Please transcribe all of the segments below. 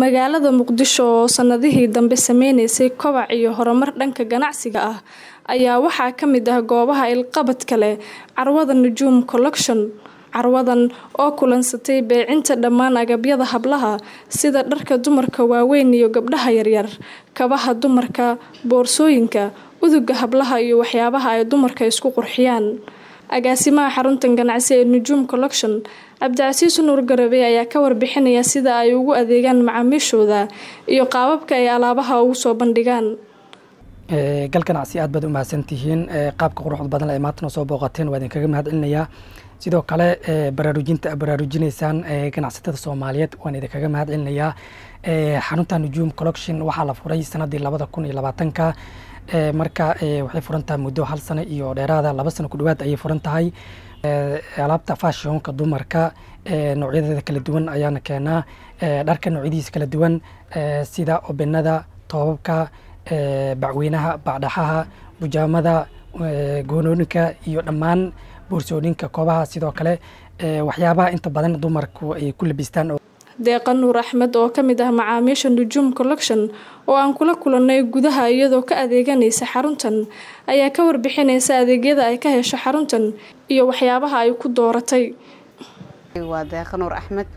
magaalada muqdisho oo sanadihii dambe sameynaysay kobac iyo horumar dhanka ganacsiga ah ayaa waxaa ka mid ah goobaha ilqabadka leh carwada nujuum collection carwadan oo kulansatay beecinta dhammaan agabyada hablaha sida dharka dumarka waaweyn iyo gabdhaha yaryar kabaha dumarka boorsooyinka uduga hablaha iyo waxyaabaha ay dumarka isku qurxiyaan agaasimaha xarunta ganacsi ee nujuum collection cabdicasiis nuur garabey ayaa ka warbixinaya sida ay ugu adeegaan macaamiishooda iyo qaababka ay alaabaha ugu soo bandhigaan eh, gal ganacsi aad baad u mahadsantihiin eh, qaabka quruxda badan ee maantana soo booqateen waa idinkaga mahadcelinayaa sidoo kale eh, baraarujinta a baraarujinaysaan ganacsatada soomaaliyeed waan idinkaga mahadcelinayaa celinayaa xarunta nujuum collection waxaa la furay sanadii labada kun iyo labaatanka Eh, marka eh, waxay furan tahay muddo hal sano iyo dheeraada laba sano ku dhawaad ayay furan tahay eh, alaabta fashionka dumarka noocyadeeda kala duwan ayaana keenaa dharka noocyadiisa kala duwan sida obinada toobabka bacweynaha bacdhaxaha bujaamada goonooninka iyo dhammaan boorsooninka koobaha sidoo kale waxyaabaha inta badan dumarku ay ku labistaan deeqa nuur axmed oo kamid ah macaamiisha nujuum collection oo aan kula kulanay gudaha iyadoo ka adeeganaysa xaruntan ayaa ka warbixinaysa adeegyada ay ka hesho xaruntan iyo waxyaabaha ay ku dooratay waa deeqa nuur axmed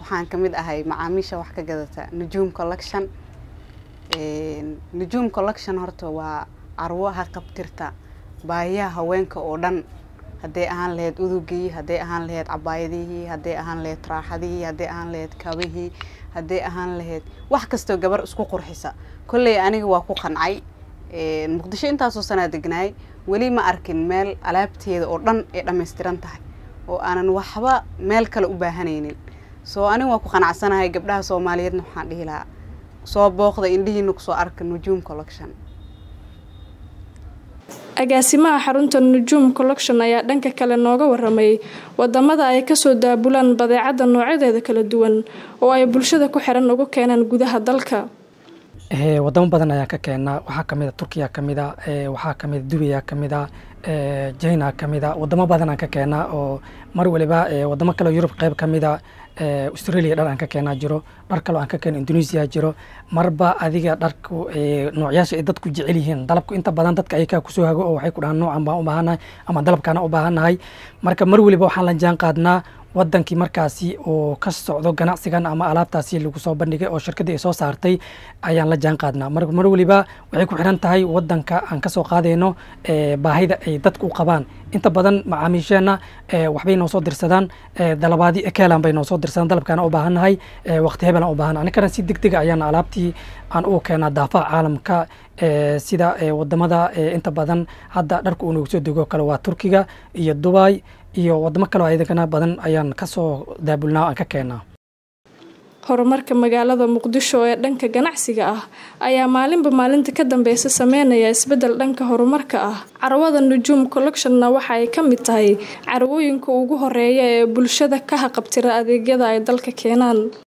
waxaan kamid ahay macaamiisha wax ka gadata nujuum collection nujuum collection horta waa carwo ha qabtirta baahiyaha haweenka oo dhan hadday ahaan lahayd udugii hadday ahaan lahayd cabaayadihii hadday ahaan lahayd raaxadihii hadday ahaan lahayd kabihii hadday ahaan lahayd wax kastoo gabar isku qurxisa kolley aniga waa ku qancay muqdisho intaasoo sanaa degnaay weli ma arkin meel alaabteeda oo dhan ay dhammaystiran tahay oo aanan waxba meel kale u baahanaynin soo aniga waa ku qanacsanahay gabdhaha soomaaliyeedna waxaan dhihi lahaa soo booqda indhihiina kusoo arka nujuum collection agaasimaha xarunta nujuum collection ayaa dhanka kale nooga waramay wadamada ay kasoo daabulaan badeecada noocyadeeda kala duwan oo ay bulshada ku xiran ugu keenaan gudaha dalka Eh, wadamo badan ayaan ka keena waxaa kamida turkiya kamida eh, waxaa kamida dubiya kamida eh, jina kamida wadamo badan aan ka keena oo mar waliba wadamo kale yurub qeyb kamida australia dhar aan ka keenaa jiro dhar kaloo aan ka keeno indonesia jiro marba adiga dharku noocyaasha ay dadku jecel yihiin dalabku inta badan dadka ayakaa kusoo hago oo waxay ku dhahaan noocan baan u baahanahay ama dalabkaana u baahannahay marka mar waliba waxaan la jaan qaadnaa wadankii markaasi oo ka socdo ganacsigan ama alaabtaasi lagu soo bandhigay oo shirkadii ay soo saartay ayaan la jaan qaadnaa mar waliba waxay ku xiran tahay wadanka aan kasoo qaadayno eh, baahida ay dadku u qabaan inta badan macaamiisheenna eh, waxbay noo soo dirsadaan dalabaadi ekelan bay noo soo dirsadaan eh, dalabkaana u baahannahay waqti hebelan u baahan anikana si deg dega ah ayaana alaabtii aan u keenaa daafaha caalamka sida wadamada inta badan hadda dharka uu noogu dego kale waa turkiga iyo dubai iyo wadamo kale idagana badan ayaan kasoo daabulnaa aan ka keenaa horumarka magaalada muqdisho ee dhanka ganacsiga ah ayaa maalinba maalinta ka dambeysa sameynaya isbedel dhanka horumarka ah carwada nujuum collectionna waxa ay ka mid tahay carwooyinka ugu horeeya ee bulshada ka haqabtira adeegyada ay dalka keenaan